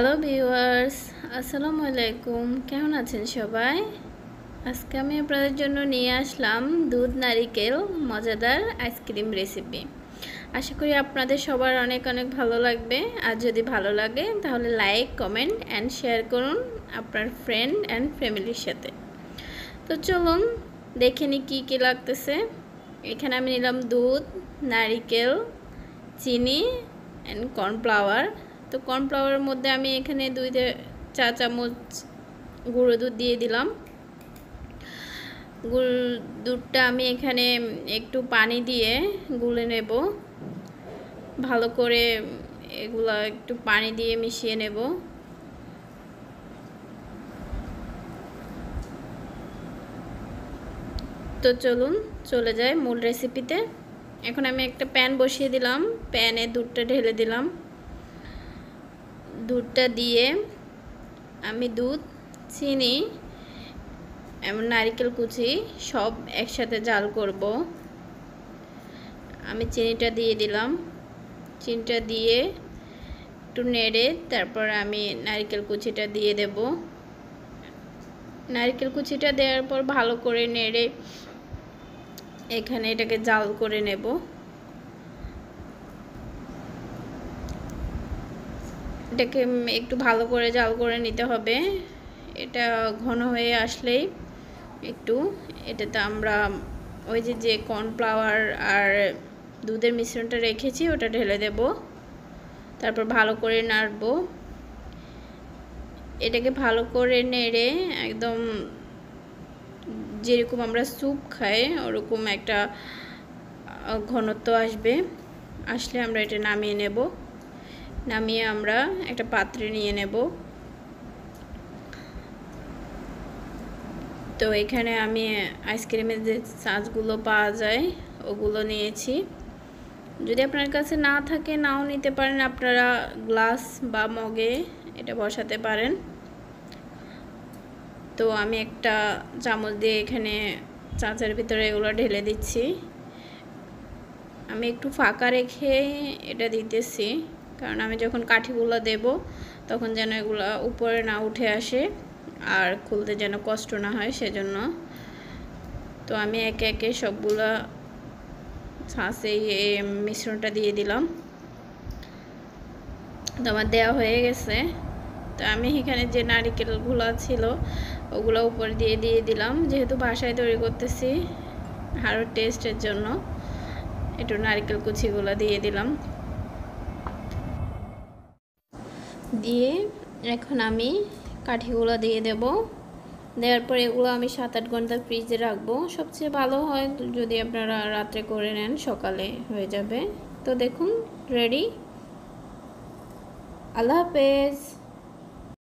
hello viewers আসসালামু আলাইকুম কেমন আছেন সবাই আজকে আমি আপনাদের জন্য নিয়ে আসলাম দুধ নারিকেল মজাদার আইসক্রিম রেসিপি আশা করি আপনাদের সবার অনেক অনেক ভালো লাগবে আর যদি ভালো লাগে তাহলে লাইক কমেন্ট অ্যান্ড শেয়ার করুন আপনার ফ্রেন্ড অ্যান্ড ফ্যামিলির সাথে তো চলুন দেখে নি কী কী লাগতেছে এখানে আমি নিলাম দুধ নারিকেল চিনি অ্যান্ড কর্নফ্লাওয়ার তো কর্নফ্লাওয়ারের মধ্যে আমি এখানে দুই চা চামচ গুঁড়ো দুধ দিয়ে দিলাম গুল দুধটা আমি এখানে একটু পানি দিয়ে গুলে নেব ভালো করে এগুলো একটু পানি দিয়ে মিশিয়ে নেব তো চলুন চলে যায় মূল রেসিপিতে এখন আমি একটা প্যান বসিয়ে দিলাম প্যানে দুধটা ঢেলে দিলাম দুধটা দিয়ে আমি দুধ চিনি এবং নারিকেল কুচি সব একসাথে জাল করব আমি চিনিটা দিয়ে দিলাম চিনিটা দিয়ে একটু নেড়ে তারপর আমি নারিকেল কুচিটা দিয়ে দেব নারিকেল কুচিটা দেওয়ার পর ভালো করে নেড়ে এখানে এটাকে জাল করে নেব এটাকে একটু ভালো করে জাল করে নিতে হবে এটা ঘন হয়ে আসলেই একটু এটাতে আমরা ওই যে যে কর্নফ্লাওয়ার আর দুধের মিশ্রণটা রেখেছি ওটা ঢেলে দেব তারপর ভালো করে নাড়ব এটাকে ভালো করে নেড়ে একদম যেরকম আমরা স্যুপ খাই ওরকম একটা ঘনত্ব আসবে আসলে আমরা এটা নামিয়ে নেব নামিয়ে আমরা একটা পাত্রে নিয়ে নেব তো এখানে আমি আইসক্রিমের যে সাজগুলো পাওয়া যায় ওগুলো নিয়েছি যদি আপনার কাছে না থাকে নাও নিতে পারেন আপনারা গ্লাস বা মগে এটা বসাতে পারেন তো আমি একটা চামচ দিয়ে এখানে চাঁচের ভিতরে এগুলো ঢেলে দিচ্ছি আমি একটু ফাঁকা রেখে এটা দিতেছি কারণ আমি যখন কাঠিগুলো দেব তখন যেন এগুলো উপরে না উঠে আসে আর খুলতে যেন কষ্ট না হয় সেজন্য তো আমি একে একে সবগুলো ছাঁচে মিশ্রণটা দিয়ে দিলাম তো আমার দেওয়া হয়ে গেছে তো আমি এখানে যে নারিকেলগুলো ছিল ওগুলো উপরে দিয়ে দিয়ে দিলাম যেহেতু বাসায় তৈরি করতেছি আরও টেস্টের জন্য একটু নারিকেল কুচিগুলো দিয়ে দিলাম দিয়ে এখন আমি কাঠিগুলো দিয়ে দেব দেওয়ার পরে এগুলো আমি সাত আট ঘন্টা ফ্রিজে রাখবো সবচেয়ে ভালো হয় যদি আপনারা রাত্রে করে নেন সকালে হয়ে যাবে তো দেখুন রেডি আল্লাহ হাফেজ